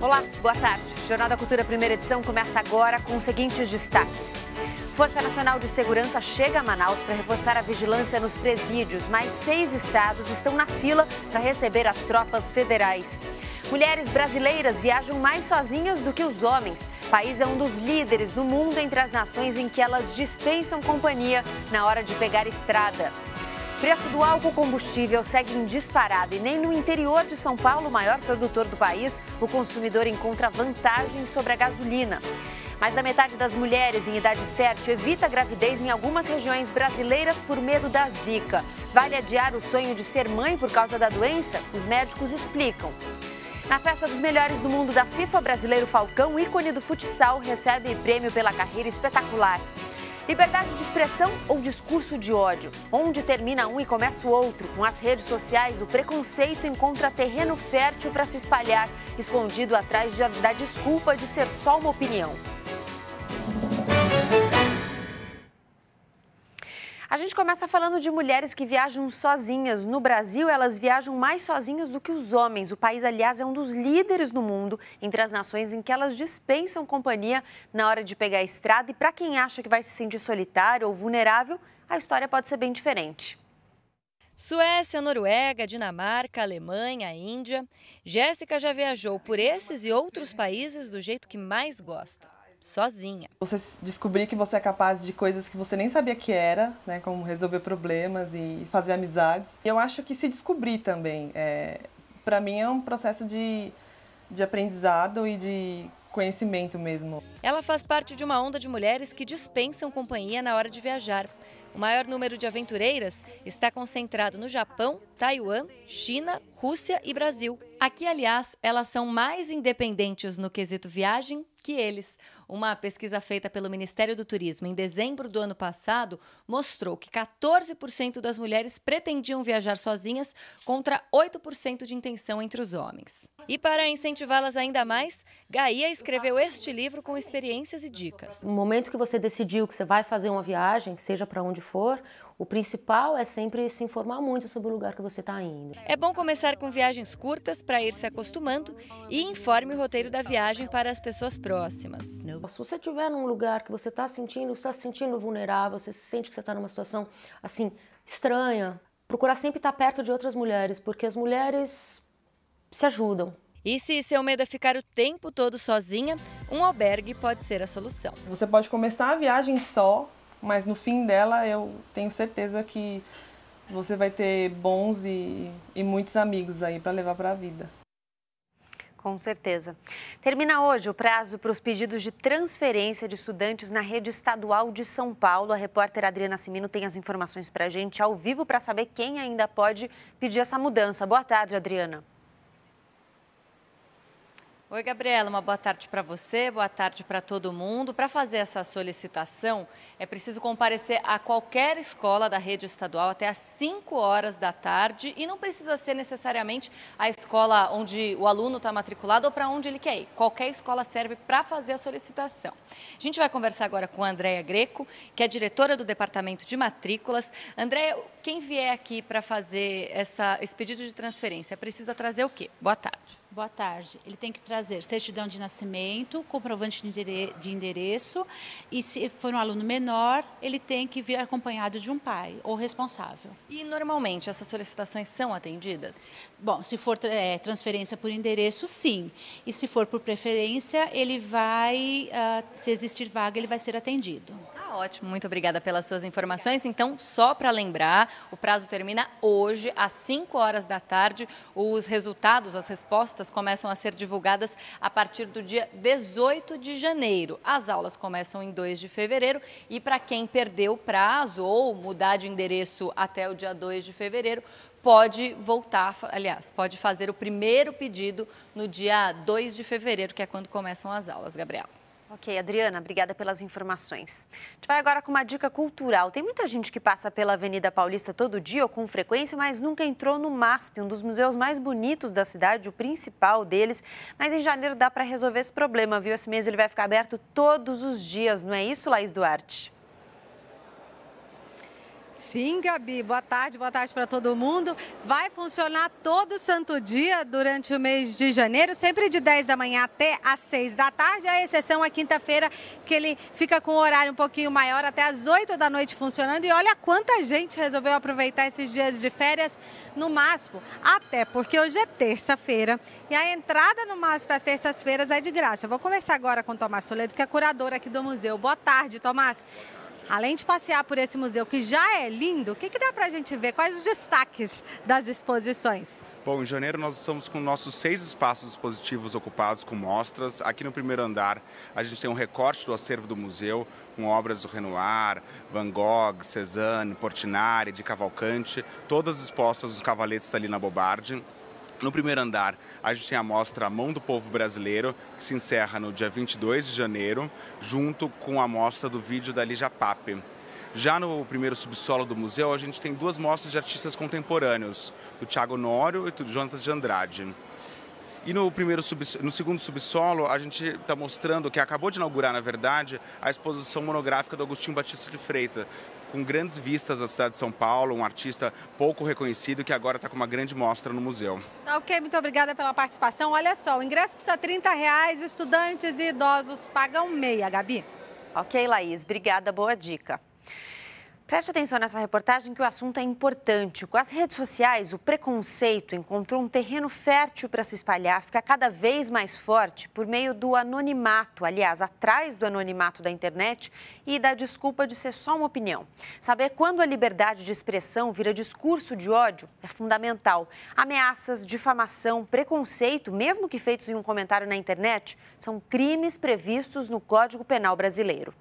Olá, boa tarde. Jornal da Cultura, primeira edição, começa agora com os seguintes destaques. Força Nacional de Segurança chega a Manaus para reforçar a vigilância nos presídios. Mais seis estados estão na fila para receber as tropas federais. Mulheres brasileiras viajam mais sozinhas do que os homens. O país é um dos líderes no mundo entre as nações em que elas dispensam companhia na hora de pegar estrada. Preço do álcool combustível segue em disparado e nem no interior de São Paulo, maior produtor do país, o consumidor encontra vantagem sobre a gasolina. Mais da metade das mulheres em idade fértil evita gravidez em algumas regiões brasileiras por medo da zika. Vale adiar o sonho de ser mãe por causa da doença? Os médicos explicam. Na festa dos melhores do mundo da FIFA, brasileiro Falcão, ícone do futsal, recebe prêmio pela carreira espetacular. Liberdade de expressão ou discurso de ódio? Onde termina um e começa o outro? Com as redes sociais, o preconceito encontra terreno fértil para se espalhar, escondido atrás da desculpa de ser só uma opinião. gente começa falando de mulheres que viajam sozinhas. No Brasil, elas viajam mais sozinhas do que os homens. O país, aliás, é um dos líderes no mundo entre as nações em que elas dispensam companhia na hora de pegar a estrada. E para quem acha que vai se sentir solitário ou vulnerável, a história pode ser bem diferente. Suécia, Noruega, Dinamarca, Alemanha, Índia. Jéssica já viajou por esses e outros países do jeito que mais gosta sozinha. Você descobrir que você é capaz de coisas que você nem sabia que era, né? Como resolver problemas e fazer amizades. Eu acho que se descobrir também, é, para mim é um processo de, de aprendizado e de conhecimento mesmo. Ela faz parte de uma onda de mulheres que dispensam companhia na hora de viajar. O maior número de aventureiras está concentrado no Japão, Taiwan, China, Rússia e Brasil. Aqui, aliás, elas são mais independentes no quesito viagem que eles. Uma pesquisa feita pelo Ministério do Turismo em dezembro do ano passado mostrou que 14% das mulheres pretendiam viajar sozinhas contra 8% de intenção entre os homens. E para incentivá-las ainda mais, Gaia escreveu este livro com experiências e dicas. No momento que você decidiu que você vai fazer uma viagem, seja para onde for, o principal é sempre se informar muito sobre o lugar que você está indo. É bom começar com viagens curtas para ir se acostumando e informe o roteiro da viagem para as pessoas próximas. Se você estiver num lugar que você está sentindo, está se sentindo vulnerável, você sente que você está numa situação assim estranha, procurar sempre estar tá perto de outras mulheres, porque as mulheres se ajudam. E se seu medo é ficar o tempo todo sozinha, um albergue pode ser a solução. Você pode começar a viagem só, mas no fim dela eu tenho certeza que você vai ter bons e, e muitos amigos aí para levar para a vida. Com certeza. Termina hoje o prazo para os pedidos de transferência de estudantes na rede estadual de São Paulo. A repórter Adriana Simino tem as informações para a gente ao vivo para saber quem ainda pode pedir essa mudança. Boa tarde, Adriana. Oi, Gabriela, uma boa tarde para você, boa tarde para todo mundo. Para fazer essa solicitação, é preciso comparecer a qualquer escola da rede estadual até às 5 horas da tarde e não precisa ser necessariamente a escola onde o aluno está matriculado ou para onde ele quer ir. Qualquer escola serve para fazer a solicitação. A gente vai conversar agora com a Andréia Greco, que é diretora do Departamento de Matrículas. Andréia, quem vier aqui para fazer essa, esse pedido de transferência precisa trazer o quê? Boa tarde. Boa tarde. Ele tem que trazer certidão de nascimento, comprovante de endereço e, se for um aluno menor, ele tem que vir acompanhado de um pai ou responsável. E, normalmente, essas solicitações são atendidas? Bom, se for é, transferência por endereço, sim. E se for por preferência, ele vai, uh, se existir vaga, ele vai ser atendido. Ah, Tá ótimo, muito obrigada pelas suas informações. Então, só para lembrar, o prazo termina hoje, às 5 horas da tarde. Os resultados, as respostas começam a ser divulgadas a partir do dia 18 de janeiro. As aulas começam em 2 de fevereiro e para quem perdeu o prazo ou mudar de endereço até o dia 2 de fevereiro, pode voltar, aliás, pode fazer o primeiro pedido no dia 2 de fevereiro, que é quando começam as aulas, Gabriela. Ok, Adriana, obrigada pelas informações. A gente vai agora com uma dica cultural. Tem muita gente que passa pela Avenida Paulista todo dia ou com frequência, mas nunca entrou no MASP, um dos museus mais bonitos da cidade, o principal deles. Mas em janeiro dá para resolver esse problema, viu? Esse mês ele vai ficar aberto todos os dias, não é isso, Laís Duarte? Sim, Gabi, boa tarde, boa tarde para todo mundo. Vai funcionar todo santo dia durante o mês de janeiro, sempre de 10 da manhã até às 6 da tarde, a exceção é quinta-feira, que ele fica com o horário um pouquinho maior, até às 8 da noite funcionando. E olha quanta gente resolveu aproveitar esses dias de férias no MASPO, até porque hoje é terça-feira e a entrada no MASPO às terças-feiras é de graça. Eu vou conversar agora com o Tomás Toledo, que é curador aqui do museu. Boa tarde, Tomás. Além de passear por esse museu que já é lindo, o que, que dá para a gente ver? Quais os destaques das exposições? Bom, em janeiro nós estamos com nossos seis espaços expositivos ocupados com mostras. Aqui no primeiro andar a gente tem um recorte do acervo do museu com obras do Renoir, Van Gogh, Cézanne, Portinari, de Cavalcante, todas expostas nos cavaletes ali na Bobardi. No primeiro andar, a gente tem a mostra A Mão do Povo Brasileiro, que se encerra no dia 22 de janeiro, junto com a mostra do vídeo da Lígia Pape. Já no primeiro subsolo do museu, a gente tem duas mostras de artistas contemporâneos, do Tiago Nório e do Jonatas de Andrade. E no, primeiro no segundo subsolo, a gente está mostrando que acabou de inaugurar, na verdade, a exposição monográfica do Agostinho Batista de Freitas, com grandes vistas da cidade de São Paulo, um artista pouco reconhecido que agora está com uma grande mostra no museu. Tá ok, muito obrigada pela participação. Olha só, o ingresso custa 30 reais, estudantes e idosos pagam meia, Gabi. Ok, Laís, obrigada, boa dica. Preste atenção nessa reportagem que o assunto é importante. Com as redes sociais, o preconceito encontrou um terreno fértil para se espalhar, fica cada vez mais forte por meio do anonimato, aliás, atrás do anonimato da internet e da desculpa de ser só uma opinião. Saber quando a liberdade de expressão vira discurso de ódio é fundamental. Ameaças, difamação, preconceito, mesmo que feitos em um comentário na internet, são crimes previstos no Código Penal brasileiro.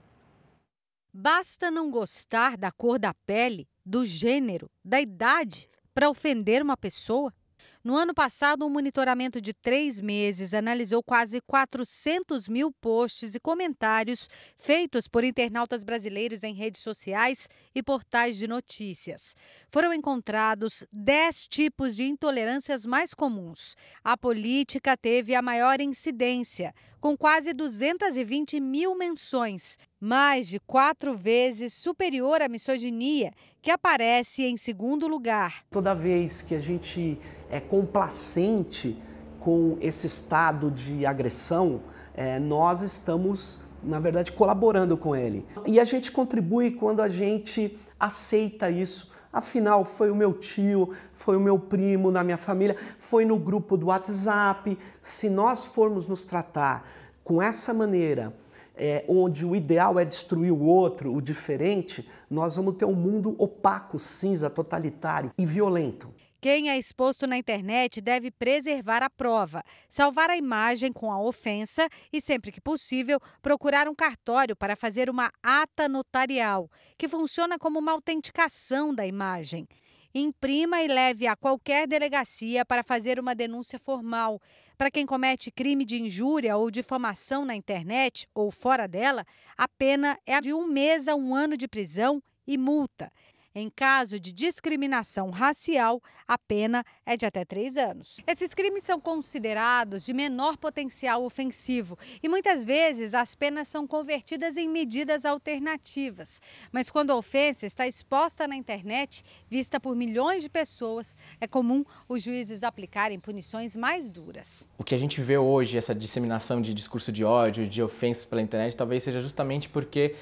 Basta não gostar da cor da pele, do gênero, da idade para ofender uma pessoa? No ano passado, um monitoramento de três meses analisou quase 400 mil posts e comentários feitos por internautas brasileiros em redes sociais e portais de notícias. Foram encontrados 10 tipos de intolerâncias mais comuns. A política teve a maior incidência, com quase 220 mil menções, mais de quatro vezes superior à misoginia, que aparece em segundo lugar. Toda vez que a gente é complacente com esse estado de agressão, é, nós estamos, na verdade, colaborando com ele. E a gente contribui quando a gente aceita isso. Afinal, foi o meu tio, foi o meu primo na minha família, foi no grupo do WhatsApp. Se nós formos nos tratar com essa maneira, é, onde o ideal é destruir o outro, o diferente, nós vamos ter um mundo opaco, cinza, totalitário e violento. Quem é exposto na internet deve preservar a prova, salvar a imagem com a ofensa e, sempre que possível, procurar um cartório para fazer uma ata notarial, que funciona como uma autenticação da imagem. Imprima e leve a qualquer delegacia para fazer uma denúncia formal. Para quem comete crime de injúria ou difamação na internet ou fora dela, a pena é de um mês a um ano de prisão e multa. Em caso de discriminação racial, a pena é de até três anos. Esses crimes são considerados de menor potencial ofensivo e muitas vezes as penas são convertidas em medidas alternativas. Mas quando a ofensa está exposta na internet, vista por milhões de pessoas, é comum os juízes aplicarem punições mais duras. O que a gente vê hoje, essa disseminação de discurso de ódio, de ofensas pela internet, talvez seja justamente porque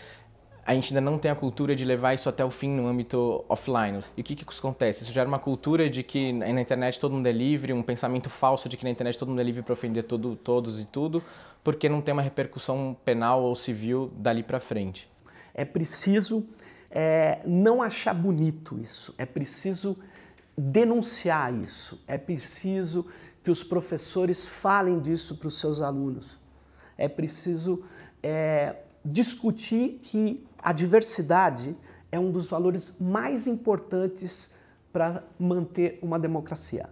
a gente ainda não tem a cultura de levar isso até o fim no âmbito offline. E o que, que acontece? Isso gera uma cultura de que na internet todo mundo é livre, um pensamento falso de que na internet todo mundo é livre para ofender todo, todos e tudo, porque não tem uma repercussão penal ou civil dali para frente. É preciso é, não achar bonito isso, é preciso denunciar isso, é preciso que os professores falem disso para os seus alunos, é preciso é, discutir que a diversidade é um dos valores mais importantes para manter uma democracia.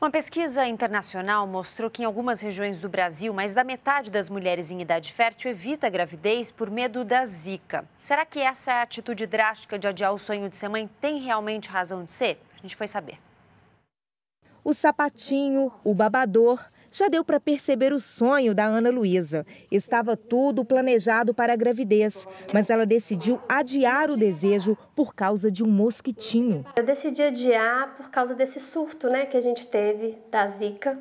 Uma pesquisa internacional mostrou que em algumas regiões do Brasil, mais da metade das mulheres em idade fértil evita a gravidez por medo da zika. Será que essa é atitude drástica de adiar o sonho de ser mãe tem realmente razão de ser? A gente foi saber. O sapatinho, o babador já deu para perceber o sonho da Ana Luísa. Estava tudo planejado para a gravidez, mas ela decidiu adiar o desejo por causa de um mosquitinho. Eu decidi adiar por causa desse surto né, que a gente teve da Zika.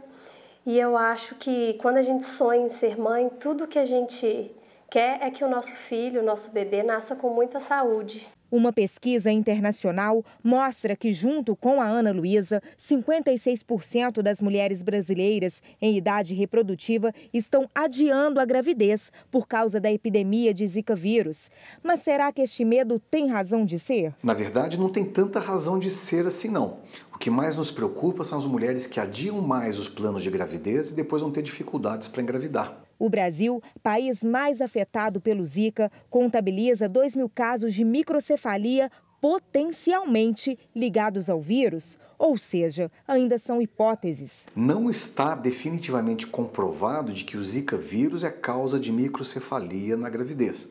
E eu acho que quando a gente sonha em ser mãe, tudo que a gente quer é que o nosso filho, o nosso bebê, nasça com muita saúde. Uma pesquisa internacional mostra que, junto com a Ana Luísa, 56% das mulheres brasileiras em idade reprodutiva estão adiando a gravidez por causa da epidemia de Zika vírus. Mas será que este medo tem razão de ser? Na verdade, não tem tanta razão de ser assim, não. O que mais nos preocupa são as mulheres que adiam mais os planos de gravidez e depois vão ter dificuldades para engravidar. O Brasil, país mais afetado pelo Zika, contabiliza 2 mil casos de microcefalia potencialmente ligados ao vírus, ou seja, ainda são hipóteses. Não está definitivamente comprovado de que o Zika vírus é causa de microcefalia na gravidez.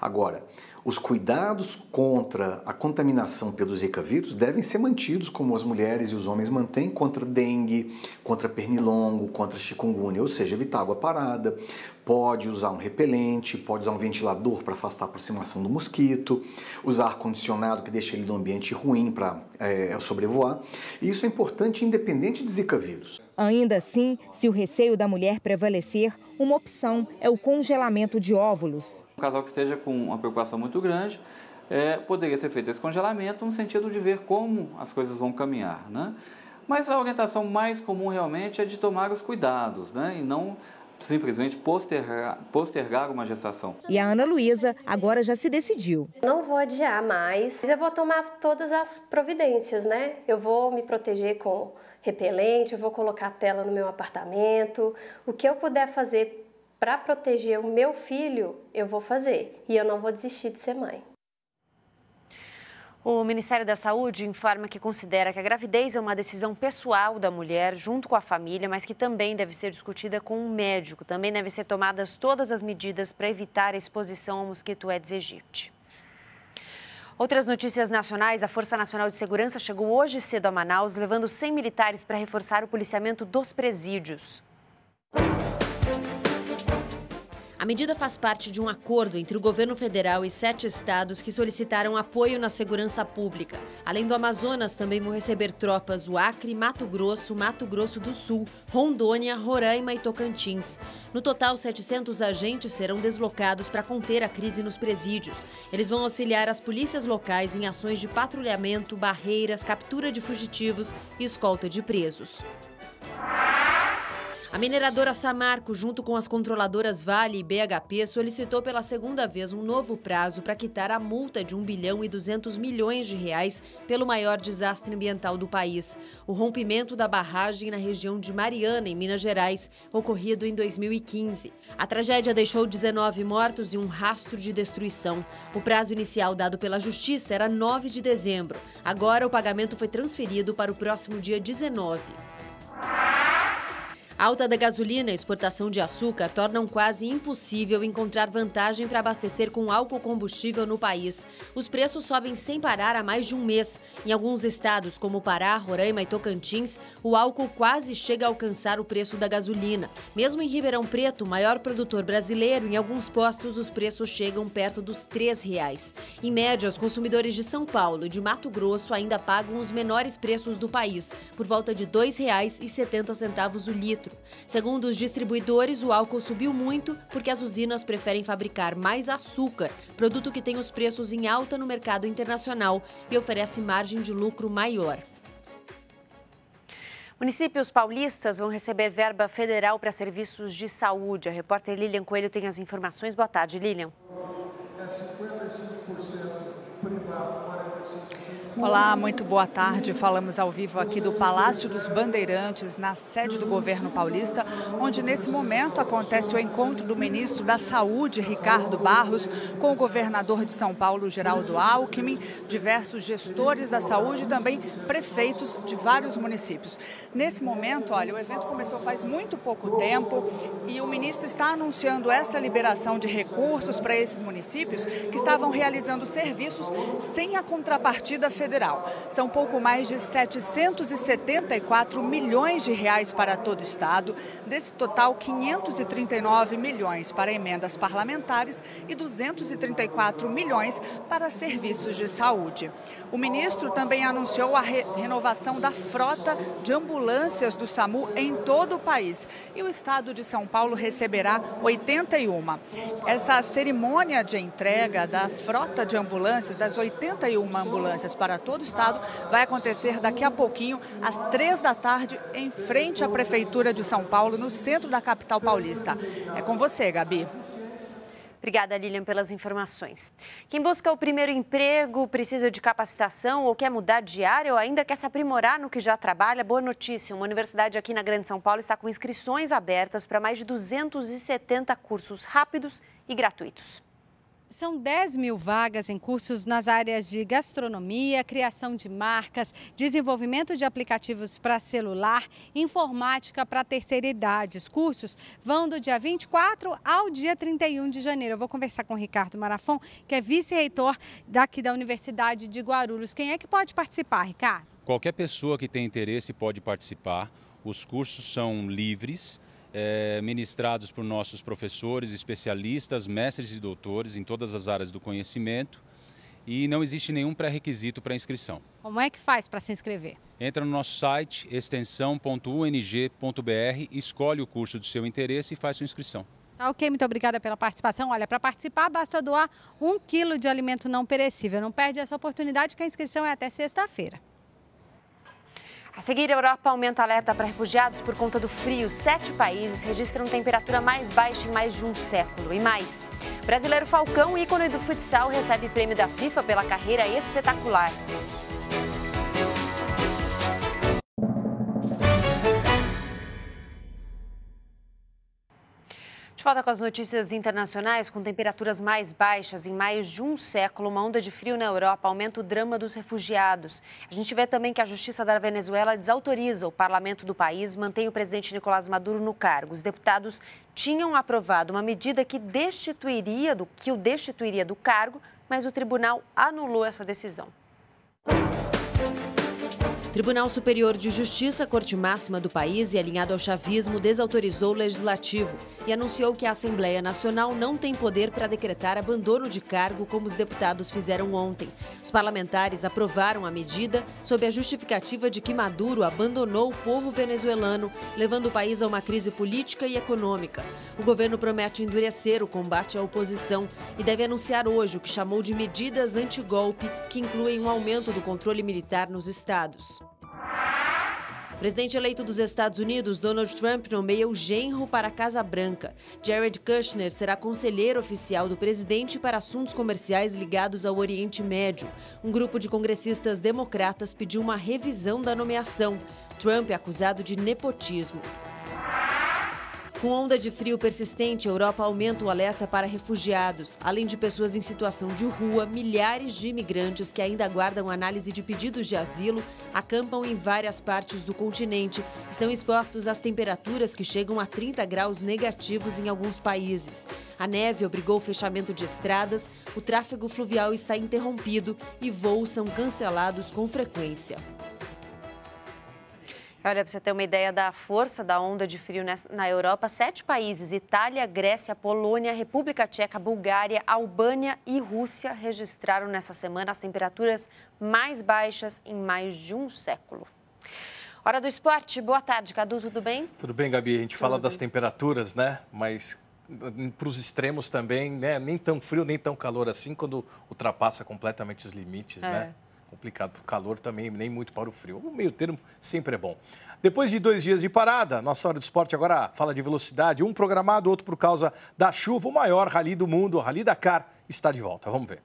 Agora, os cuidados contra a contaminação pelo Zika vírus devem ser mantidos, como as mulheres e os homens mantêm, contra dengue, contra pernilongo, contra chikungunya, ou seja, evitar água parada, pode usar um repelente, pode usar um ventilador para afastar a aproximação do mosquito, usar ar-condicionado que deixa ele no ambiente ruim para é, sobrevoar. E isso é importante independente de Zika vírus. Ainda assim, se o receio da mulher prevalecer, uma opção é o congelamento de óvulos. Um casal que esteja com uma preocupação muito grande, é, poderia ser feito esse congelamento no sentido de ver como as coisas vão caminhar, né? Mas a orientação mais comum realmente é de tomar os cuidados, né? E não simplesmente postergar, postergar uma gestação. E a Ana Luísa agora já se decidiu. Não vou adiar mais, eu vou tomar todas as providências, né? Eu vou me proteger com repelente, eu vou colocar tela no meu apartamento, o que eu puder fazer para proteger o meu filho, eu vou fazer. E eu não vou desistir de ser mãe. O Ministério da Saúde informa que considera que a gravidez é uma decisão pessoal da mulher, junto com a família, mas que também deve ser discutida com um médico. Também devem ser tomadas todas as medidas para evitar a exposição ao mosquito Aedes aegypti. Outras notícias nacionais: a Força Nacional de Segurança chegou hoje cedo a Manaus, levando 100 militares para reforçar o policiamento dos presídios. A medida faz parte de um acordo entre o governo federal e sete estados que solicitaram apoio na segurança pública. Além do Amazonas, também vão receber tropas o Acre, Mato Grosso, Mato Grosso do Sul, Rondônia, Roraima e Tocantins. No total, 700 agentes serão deslocados para conter a crise nos presídios. Eles vão auxiliar as polícias locais em ações de patrulhamento, barreiras, captura de fugitivos e escolta de presos. A mineradora Samarco, junto com as controladoras Vale e BHP, solicitou pela segunda vez um novo prazo para quitar a multa de 1 bilhão e 200 milhões de reais pelo maior desastre ambiental do país, o rompimento da barragem na região de Mariana, em Minas Gerais, ocorrido em 2015. A tragédia deixou 19 mortos e um rastro de destruição. O prazo inicial dado pela Justiça era 9 de dezembro. Agora, o pagamento foi transferido para o próximo dia 19 alta da gasolina e exportação de açúcar tornam quase impossível encontrar vantagem para abastecer com álcool combustível no país. Os preços sobem sem parar há mais de um mês. Em alguns estados, como Pará, Roraima e Tocantins, o álcool quase chega a alcançar o preço da gasolina. Mesmo em Ribeirão Preto, maior produtor brasileiro, em alguns postos os preços chegam perto dos R$ reais. Em média, os consumidores de São Paulo e de Mato Grosso ainda pagam os menores preços do país, por volta de R$ 2,70 o litro. Segundo os distribuidores, o álcool subiu muito porque as usinas preferem fabricar mais açúcar, produto que tem os preços em alta no mercado internacional e oferece margem de lucro maior. Municípios paulistas vão receber verba federal para serviços de saúde. A repórter Lilian Coelho tem as informações. Boa tarde, Lilian. É 55% privado para Olá, muito boa tarde. Falamos ao vivo aqui do Palácio dos Bandeirantes, na sede do governo paulista, onde nesse momento acontece o encontro do ministro da Saúde, Ricardo Barros, com o governador de São Paulo, Geraldo Alckmin, diversos gestores da saúde e também prefeitos de vários municípios. Nesse momento, olha, o evento começou faz muito pouco tempo e o ministro está anunciando essa liberação de recursos para esses municípios que estavam realizando serviços sem a contrapartida federal federal. São pouco mais de 774 milhões de reais para todo o estado. Desse total, 539 milhões para emendas parlamentares e 234 milhões para serviços de saúde. O ministro também anunciou a re renovação da frota de ambulâncias do SAMU em todo o país. E o estado de São Paulo receberá 81. Essa cerimônia de entrega da frota de ambulâncias, das 81 ambulâncias para para todo o estado vai acontecer daqui a pouquinho, às três da tarde, em frente à Prefeitura de São Paulo, no centro da capital paulista. É com você, Gabi. Obrigada, Lilian, pelas informações. Quem busca o primeiro emprego, precisa de capacitação ou quer mudar de área ou ainda quer se aprimorar no que já trabalha, boa notícia. Uma universidade aqui na Grande São Paulo está com inscrições abertas para mais de 270 cursos rápidos e gratuitos. São 10 mil vagas em cursos nas áreas de gastronomia, criação de marcas, desenvolvimento de aplicativos para celular, informática para terceira idade. Os cursos vão do dia 24 ao dia 31 de janeiro. Eu vou conversar com o Ricardo Marafon, que é vice-reitor daqui da Universidade de Guarulhos. Quem é que pode participar, Ricardo? Qualquer pessoa que tem interesse pode participar. Os cursos são livres é, ministrados por nossos professores, especialistas, mestres e doutores em todas as áreas do conhecimento e não existe nenhum pré-requisito para inscrição. Como é que faz para se inscrever? Entra no nosso site extensão.ung.br, escolhe o curso do seu interesse e faz sua inscrição. Tá ok, muito obrigada pela participação. Olha, para participar basta doar um quilo de alimento não perecível. Não perde essa oportunidade que a inscrição é até sexta-feira. A seguir, a Europa aumenta alerta para refugiados por conta do frio. Sete países registram temperatura mais baixa em mais de um século e mais. Brasileiro Falcão, ícone do futsal, recebe prêmio da FIFA pela carreira espetacular. volta com as notícias internacionais. Com temperaturas mais baixas em mais de um século, uma onda de frio na Europa aumenta o drama dos refugiados. A gente vê também que a Justiça da Venezuela desautoriza o parlamento do país, mantém o presidente Nicolás Maduro no cargo. Os deputados tinham aprovado uma medida que, destituiria do, que o destituiria do cargo, mas o tribunal anulou essa decisão. Tribunal Superior de Justiça, corte máxima do país e alinhado ao chavismo, desautorizou o legislativo e anunciou que a Assembleia Nacional não tem poder para decretar abandono de cargo como os deputados fizeram ontem. Os parlamentares aprovaram a medida sob a justificativa de que Maduro abandonou o povo venezuelano, levando o país a uma crise política e econômica. O governo promete endurecer o combate à oposição e deve anunciar hoje o que chamou de medidas antigolpe, que incluem um aumento do controle militar nos estados. Presidente eleito dos Estados Unidos, Donald Trump nomeia o genro para a Casa Branca. Jared Kushner será conselheiro oficial do presidente para assuntos comerciais ligados ao Oriente Médio. Um grupo de congressistas democratas pediu uma revisão da nomeação. Trump é acusado de nepotismo. Com onda de frio persistente, a Europa aumenta o alerta para refugiados. Além de pessoas em situação de rua, milhares de imigrantes que ainda aguardam análise de pedidos de asilo acampam em várias partes do continente. Estão expostos às temperaturas que chegam a 30 graus negativos em alguns países. A neve obrigou o fechamento de estradas, o tráfego fluvial está interrompido e voos são cancelados com frequência. Olha, para você ter uma ideia da força da onda de frio na Europa, sete países, Itália, Grécia, Polônia, República Tcheca, Bulgária, Albânia e Rússia, registraram nessa semana as temperaturas mais baixas em mais de um século. Hora do esporte, boa tarde, Cadu, tudo bem? Tudo bem, Gabi, a gente tudo fala bem. das temperaturas, né? Mas para os extremos também, né? Nem tão frio, nem tão calor assim, quando ultrapassa completamente os limites, é. né? complicado para o calor também, nem muito para o frio. O meio termo sempre é bom. Depois de dois dias de parada, nossa hora do esporte agora fala de velocidade. Um programado, outro por causa da chuva. O maior rally do mundo, o Rally Dakar, está de volta. Vamos ver.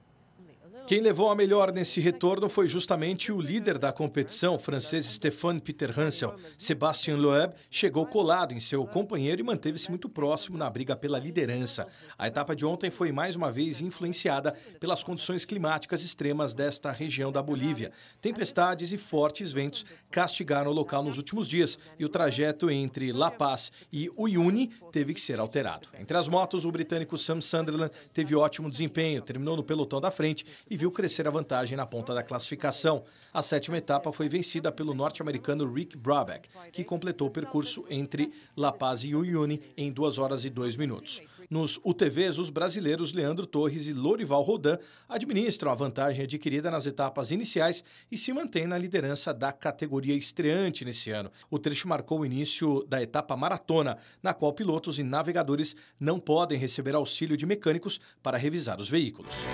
Quem levou a melhor nesse retorno foi justamente o líder da competição, francês Stéphane Peter Hansel. Sebastian Loeb chegou colado em seu companheiro e manteve-se muito próximo na briga pela liderança. A etapa de ontem foi mais uma vez influenciada pelas condições climáticas extremas desta região da Bolívia. Tempestades e fortes ventos castigaram o local nos últimos dias e o trajeto entre La Paz e Uyuni teve que ser alterado. Entre as motos, o britânico Sam Sunderland teve ótimo desempenho, terminou no pelotão da frente e viu crescer a vantagem na ponta da classificação. A sétima etapa foi vencida pelo norte-americano Rick Brabeck, que completou o percurso entre La Paz e Uyuni em 2 horas e 2 minutos. Nos UTVs, os brasileiros Leandro Torres e Lorival Rodan administram a vantagem adquirida nas etapas iniciais e se mantêm na liderança da categoria estreante nesse ano. O trecho marcou o início da etapa maratona, na qual pilotos e navegadores não podem receber auxílio de mecânicos para revisar os veículos.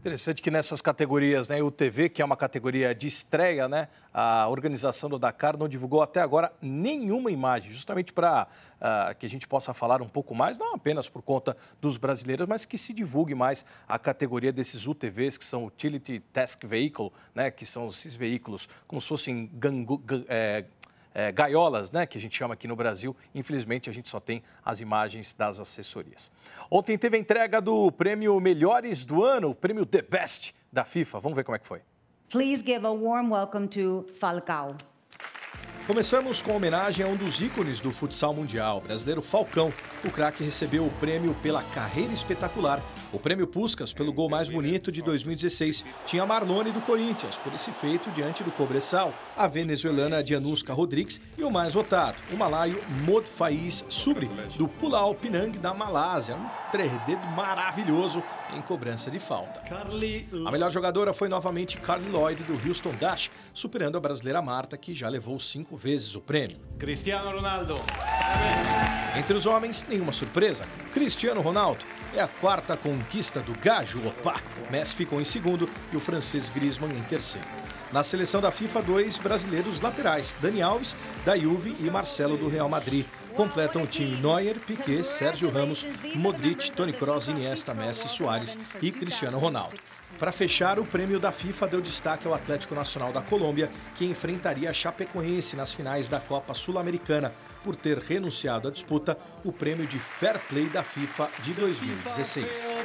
Interessante que nessas categorias, né, o TV, que é uma categoria de estreia, né, a organização do Dakar não divulgou até agora nenhuma imagem, justamente para uh, ah, que a gente possa falar um pouco mais, não apenas por conta dos brasileiros, mas que se divulgue mais a categoria desses UTVs, que são Utility Task Vehicle, né, que são esses veículos como se fossem gangu, é, é, gaiolas, né, que a gente chama aqui no Brasil. Infelizmente, a gente só tem as imagens das assessorias. Ontem teve a entrega do prêmio Melhores do Ano, o prêmio The Best da FIFA. Vamos ver como é que foi. Please give a warm welcome to Falcao. Começamos com homenagem a um dos ícones do futsal mundial, o brasileiro Falcão. O craque recebeu o prêmio pela carreira espetacular. O prêmio Puscas pelo gol mais bonito de 2016 tinha Marlone do Corinthians por esse feito diante do Cobressal, a venezuelana Dianuska Rodrigues e o mais votado, o malaio Mod Faiz Subri do Pulau Pinang da Malásia, um três-dedo maravilhoso em cobrança de falta. A melhor jogadora foi novamente Carly Lloyd do Houston Dash, superando a brasileira Marta que já levou cinco vezes o prêmio. Cristiano Ronaldo. Entre os homens, nenhuma surpresa. Cristiano Ronaldo é a quarta conquista do Gajo Opa. Messi ficou em segundo e o francês Griezmann em terceiro. Na seleção da FIFA, dois brasileiros laterais, Dani Alves, da Juve e Marcelo, do Real Madrid. Completam o time Neuer, Piquet, Sérgio Ramos, Modric, Toni Kroos, Iniesta, Messi, Soares e Cristiano Ronaldo. Para fechar, o prêmio da FIFA deu destaque ao Atlético Nacional da Colômbia, que enfrentaria a Chapecoense nas finais da Copa Sul-Americana. Por ter renunciado à disputa, o prêmio de Fair Play da FIFA de 2016.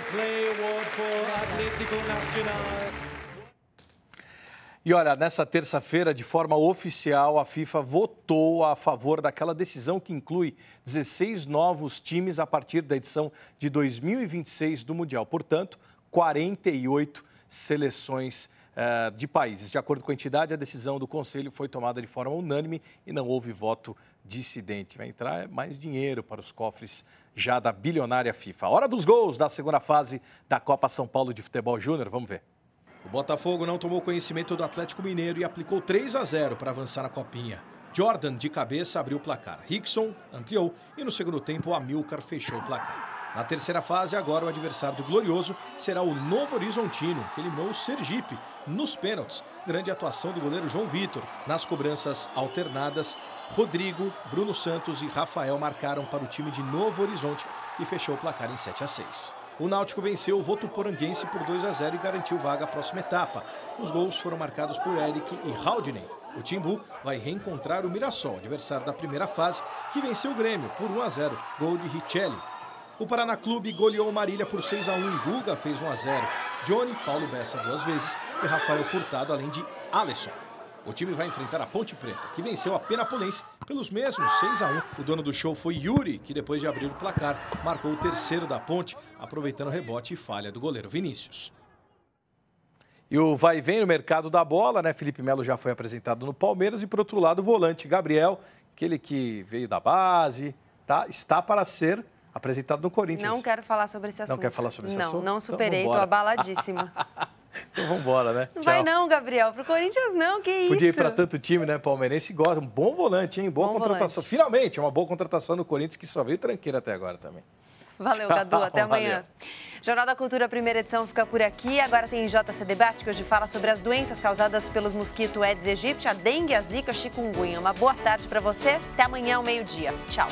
E olha, nessa terça-feira, de forma oficial, a FIFA votou a favor daquela decisão que inclui 16 novos times a partir da edição de 2026 do Mundial. Portanto, 48 seleções uh, de países. De acordo com a entidade, a decisão do Conselho foi tomada de forma unânime e não houve voto dissidente. Vai entrar mais dinheiro para os cofres já da bilionária FIFA. Hora dos gols da segunda fase da Copa São Paulo de Futebol Júnior. Vamos ver. O Botafogo não tomou conhecimento do Atlético Mineiro e aplicou 3 a 0 para avançar na Copinha. Jordan, de cabeça, abriu o placar. Rickson ampliou e no segundo tempo, Amilcar fechou o placar. Na terceira fase, agora o adversário do Glorioso será o Novo Horizontino, que eliminou o Sergipe nos pênaltis. Grande atuação do goleiro João Vitor. Nas cobranças alternadas, Rodrigo, Bruno Santos e Rafael marcaram para o time de Novo Horizonte, que fechou o placar em 7 a 6. O Náutico venceu o poranguense por 2 a 0 e garantiu vaga à próxima etapa. Os gols foram marcados por Eric e Haldinen. O Timbu vai reencontrar o Mirassol, adversário da primeira fase, que venceu o Grêmio por 1 a 0, gol de Richelli. O Paraná Clube goleou Marília por 6 a 1 Guga fez 1 a 0 Johnny, Paulo Bessa duas vezes e Rafael Furtado, além de Alisson. O time vai enfrentar a Ponte Preta, que venceu a Penapolense pelos mesmos 6 a 1. O dono do show foi Yuri, que depois de abrir o placar, marcou o terceiro da Ponte, aproveitando rebote e falha do goleiro Vinícius. E o vai vem no mercado da bola, né? Felipe Melo já foi apresentado no Palmeiras e por outro lado o volante Gabriel, aquele que veio da base, tá? Está para ser apresentado no Corinthians. Não quero falar sobre esse assunto. Não quer falar sobre esse não, assunto? Não, não superei, então, tô abaladíssima. então vamos embora, né? Não Tchau. vai não, Gabriel. Pro Corinthians não, que isso. Podia ir para tanto time, né? Palmeirense gosta. Um bom volante, hein? Boa bom contratação. Volante. Finalmente, uma boa contratação no Corinthians que só veio tranqueira até agora também. Valeu, Gadu. Até amanhã. Valeu. Jornal da Cultura, primeira edição, fica por aqui. Agora tem JC Debate, que hoje fala sobre as doenças causadas pelos mosquitos Aedes aegypti, a dengue, a zika, a chikungunya. Uma boa tarde para você. Até amanhã, ao meio-dia. Tchau.